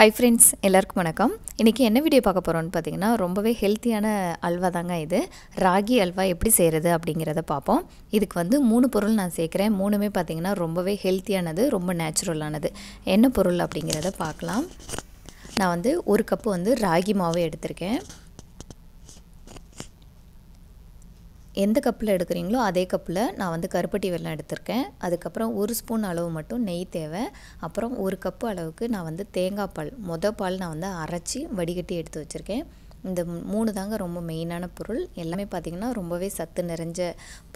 hi friends எல்லாருக்கும் வணக்கம் இன்றைக்கி என்ன வீடியோ பார்க்க போகிறோன்னு பார்த்தீங்கன்னா ரொம்பவே ஹெல்த்தியான அல்வா தாங்க இது ராகி அல்வா எப்படி செய்கிறது அப்படிங்கிறத பார்ப்போம் இதுக்கு வந்து மூணு பொருள் நான் சேர்க்குறேன் மூணுமே பார்த்தீங்கன்னா ரொம்பவே ஹெல்த்தியானது ரொம்ப நேச்சுரலானது என்ன பொருள் அப்படிங்கிறத பார்க்கலாம் நான் வந்து ஒரு கப்பு வந்து ராகி மாவு எடுத்திருக்கேன் எந்த கப்பில் எடுக்கிறீங்களோ அதே கப்பில் நான் வந்து கருப்பட்டி வெள்ளம் எடுத்திருக்கேன் அதுக்கப்புறம் ஒரு ஸ்பூன் அளவு மட்டும் நெய் தேவை அப்புறம் ஒரு கப்பு அளவுக்கு நான் வந்து தேங்காய் பால் மொதல் பால் நான் வந்து அரைச்சி வடிகட்டி எடுத்து வச்சுருக்கேன் இந்த மூணு தாங்க ரொம்ப மெயினான பொருள் எல்லாமே பார்த்திங்கன்னா ரொம்பவே சத்து நிறைஞ்ச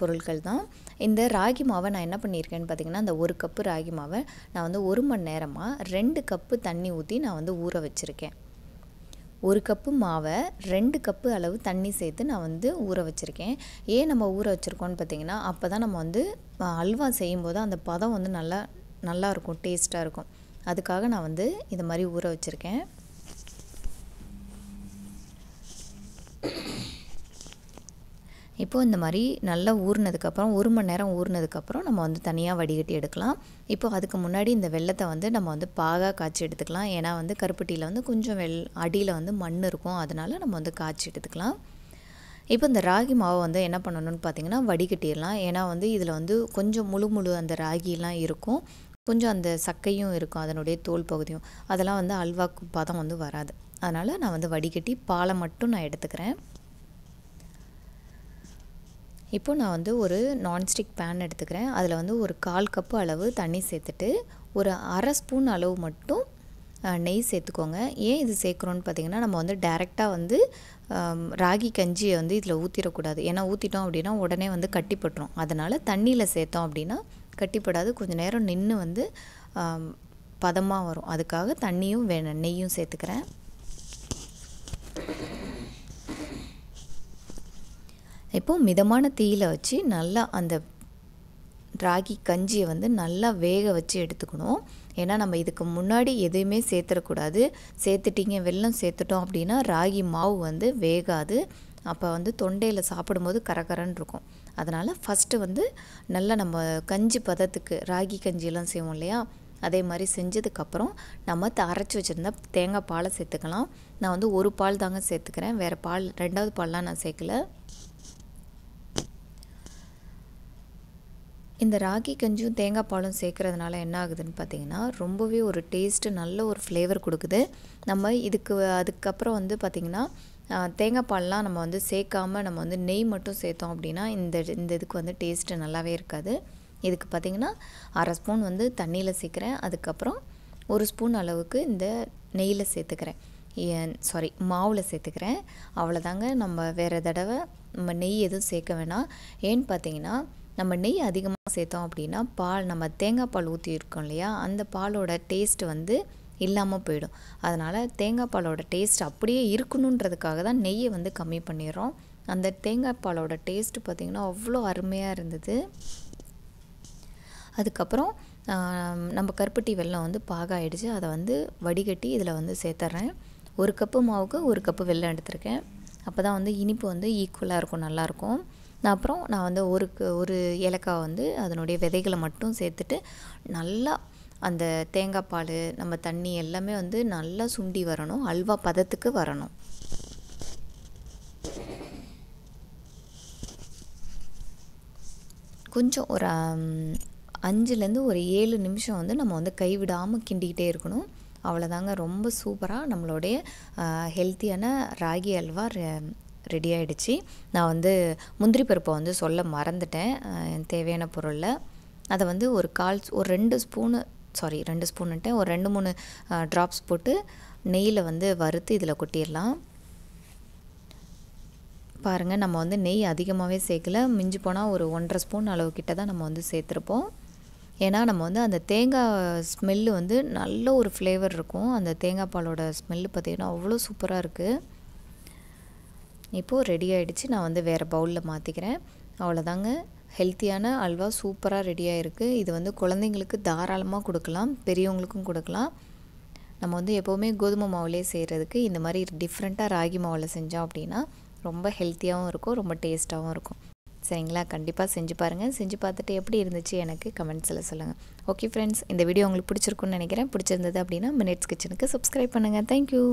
பொருட்கள் தான் இந்த ராகி மாவை நான் என்ன பண்ணியிருக்கேன்னு பார்த்திங்கன்னா அந்த ஒரு கப்பு ராகி மாவை நான் வந்து ஒரு மணி நேரமாக ரெண்டு கப்பு தண்ணி ஊற்றி நான் வந்து ஊற வச்சுருக்கேன் ஒரு கப்பு மாவை ரெண்டு கப்பு அளவு தண்ணி சேர்த்து நான் வந்து ஊற வச்சுருக்கேன் ஏன் நம்ம ஊற வச்சுருக்கோன்னு பார்த்தீங்கன்னா அப்போ தான் நம்ம வந்து அல்வா செய்யும்போது அந்த பதம் வந்து நல்லா நல்லாயிருக்கும் டேஸ்ட்டாக இருக்கும் அதுக்காக நான் வந்து இதை மாதிரி ஊற வச்சுருக்கேன் இப்போது இந்த மாதிரி நல்லா ஊறினதுக்கப்புறம் ஒரு மணி நேரம் ஊறினதுக்கப்புறம் நம்ம வந்து தனியாக வடிகட்டி எடுக்கலாம் இப்போ அதுக்கு முன்னாடி இந்த வெள்ளத்தை வந்து நம்ம வந்து பாகாக காய்ச்சி எடுத்துக்கலாம் ஏன்னா வந்து கருப்பட்டியில் வந்து கொஞ்சம் வெள் அடியில் வந்து மண் இருக்கும் அதனால் நம்ம வந்து காய்ச்சி எடுத்துக்கலாம் இப்போ இந்த ராகி மாவை வந்து என்ன பண்ணணும்னு பார்த்தீங்கன்னா வடிகட்டிடலாம் ஏன்னா வந்து இதில் வந்து கொஞ்சம் முழு முழு அந்த ராகிலாம் இருக்கும் கொஞ்சம் அந்த சக்கையும் இருக்கும் அதனுடைய தோல் பகுதியும் அதெல்லாம் வந்து அல்வாக்கு பதம் வந்து வராது அதனால் நான் வந்து வடிகட்டி பாலை மட்டும் நான் எடுத்துக்கிறேன் இப்போது நான் வந்து ஒரு நான்ஸ்டிக் பேன் எடுத்துக்கிறேன் அதில் வந்து ஒரு கால் கப்பு அளவு தண்ணி சேர்த்துட்டு ஒரு அரை ஸ்பூன் அளவு மட்டும் நெய் சேர்த்துக்கோங்க ஏன் இது சேர்க்குறோன்னு பார்த்தீங்கன்னா நம்ம வந்து டேரெக்டாக வந்து ராகி கஞ்சியை வந்து இதில் ஊற்றிடக்கூடாது ஏன்னா ஊற்றிட்டோம் அப்படின்னா உடனே வந்து கட்டிப்பட்டுரும் அதனால் தண்ணியில் சேர்த்தோம் அப்படின்னா கட்டிப்படாது கொஞ்சம் நேரம் நின்று வந்து பதமாக வரும் அதுக்காக தண்ணியும் வேணும் நெய்யும் சேர்த்துக்கிறேன் இப்போது மிதமான தீயில் வச்சு நல்லா அந்த ராகி கஞ்சியை வந்து நல்லா வேக வச்சு எடுத்துக்கணும் ஏன்னா நம்ம இதுக்கு முன்னாடி எதுவுமே சேர்த்துடக்கூடாது சேர்த்துட்டிங்க வெள்ளம் சேர்த்துட்டோம் அப்படின்னா ராகி மாவு வந்து வேகாது அப்போ வந்து தொண்டையில் சாப்பிடும்போது கரகரன்னு இருக்கும் அதனால் ஃபஸ்ட்டு வந்து நல்லா நம்ம கஞ்சி பதத்துக்கு ராகி கஞ்சியெல்லாம் செய்வோம் இல்லையா அதே மாதிரி செஞ்சதுக்கப்புறம் நம்ம அரைச்சி வச்சுருந்த தேங்காய் பாலை சேர்த்துக்கலாம் நான் வந்து ஒரு பால் தாங்க சேர்த்துக்கிறேன் வேறு பால் ரெண்டாவது பால்லாம் நான் சேர்க்கல இந்த ராகி கஞ்சும் தேங்காய் பாலும் சேர்க்குறதுனால என்ன ஆகுதுன்னு பார்த்தீங்கன்னா ரொம்பவே ஒரு டேஸ்ட்டு நல்ல ஒரு ஃப்ளேவர் கொடுக்குது நம்ம இதுக்கு அதுக்கப்புறம் வந்து பார்த்திங்கன்னா தேங்காய் பால்லாம் நம்ம வந்து சேர்க்காமல் நம்ம வந்து நெய் மட்டும் சேர்த்தோம் அப்படின்னா இந்த இந்த இதுக்கு வந்து டேஸ்ட்டு நல்லாவே இருக்காது இதுக்கு பார்த்திங்கன்னா அரை ஸ்பூன் வந்து தண்ணியில் சேர்க்குறேன் அதுக்கப்புறம் ஒரு ஸ்பூன் அளவுக்கு இந்த நெய்யில் சேர்த்துக்கிறேன் சாரி மாவில் சேர்த்துக்கிறேன் அவ்வளோதாங்க நம்ம வேறு தடவை நம்ம நெய் எதுவும் சேர்க்க வேணாம் ஏன்னு பார்த்தீங்கன்னா நம்ம நெய் அதிகமாக சேர்த்தோம் அப்படின்னா பால் நம்ம தேங்காய் பால் ஊற்றி இருக்கோம் இல்லையா அந்த பாலோட டேஸ்ட் வந்து இல்லாமல் போயிடும் அதனால் தேங்காய் பாலோட டேஸ்ட் அப்படியே இருக்கணுன்றதுக்காக தான் நெய்யை வந்து கம்மி பண்ணிடுறோம் அந்த தேங்காய் பாலோட டேஸ்ட்டு பார்த்திங்கன்னா அவ்வளோ அருமையாக இருந்தது அதுக்கப்புறம் நம்ம கருப்பட்டி வெள்ளம் வந்து பாகாயிடுச்சு அதை வந்து வடிகட்டி இதில் வந்து சேர்த்துட்றேன் ஒரு கப்பு மாவுக்கு ஒரு கப்பு வெள்ளம் எடுத்திருக்கேன் அப்போ தான் வந்து இனிப்பு வந்து ஈக்குவலாக இருக்கும் நல்லாயிருக்கும் நான் அப்புறம் நான் வந்து ஒரு ஒரு ஏலக்காய் வந்து அதனுடைய விதைகளை மட்டும் சேர்த்துட்டு நல்லா அந்த தேங்காய் பால் நம்ம தண்ணி எல்லாமே வந்து நல்லா சுண்டி வரணும் அல்வா பதத்துக்கு வரணும் கொஞ்சம் ஒரு அஞ்சுலேருந்து ஒரு ஏழு நிமிஷம் வந்து நம்ம வந்து கைவிடாமல் கிண்டிக்கிட்டே இருக்கணும் அவ்வளோதாங்க ரொம்ப சூப்பராக நம்மளுடைய ஹெல்த்தியான ராகி அல்வா ரெடி ஆகிடுச்சி நான் வந்து முந்திரி பருப்பை வந்து சொல்ல மறந்துட்டேன் தேவையான பொருளில் அதை வந்து ஒரு கால் ஒரு ரெண்டு ஸ்பூனு சாரி ரெண்டு ஸ்பூனுட்டேன் ஒரு ரெண்டு மூணு ட்ராப்ஸ் போட்டு நெய்யில் வந்து வறுத்து இதில் கொட்டிடலாம் பாருங்கள் நம்ம வந்து நெய் அதிகமாகவே சேர்க்கல மிஞ்சி போனால் ஒரு ஒன்றரை ஸ்பூன் அளவு கிட்ட தான் நம்ம வந்து சேர்த்துருப்போம் ஏன்னா நம்ம வந்து அந்த தேங்காய் ஸ்மெல்லு வந்து நல்ல ஒரு ஃப்ளேவர் இருக்கும் அந்த தேங்காய் பாலோட ஸ்மெல்லு பார்த்திங்கன்னா அவ்வளோ சூப்பராக இருக்குது இப்போது ரெடி ஆகிடுச்சு நான் வந்து வேறு பவுலில் மாற்றிக்கிறேன் அவ்வளோதாங்க ஹெல்த்தியான அல்வா சூப்பராக ரெடியாக இருக்குது இது வந்து குழந்தைங்களுக்கு தாராளமாக கொடுக்கலாம் பெரியவங்களுக்கும் கொடுக்கலாம் நம்ம வந்து எப்போவுமே கோதுமை மாவுலேயே செய்கிறதுக்கு இந்த மாதிரி டிஃப்ரெண்ட்டாக ராகி மாவில் செஞ்சோம் அப்படின்னா ரொம்ப ஹெல்த்தியாகவும் இருக்கும் ரொம்ப டேஸ்ட்டாகவும் இருக்கும் சரிங்களா கண்டிப்பாக செஞ்சு பாருங்கள் செஞ்சு பார்த்துட்டு எப்படி இருந்துச்சு எனக்கு கமெண்ட்ஸில் சொல்லுங்கள் ஓகே ஃப்ரெண்ட்ஸ் இந்த வீடியோ உங்களுக்கு பிடிச்சிருக்குன்னு நினைக்கிறேன் பிடிச்சிருந்தது அப்படின்னா மினிட்ஸ் கிச்சனுக்கு சப்ஸ்கிரைப் பண்ணுங்கள் தேங்க்யூ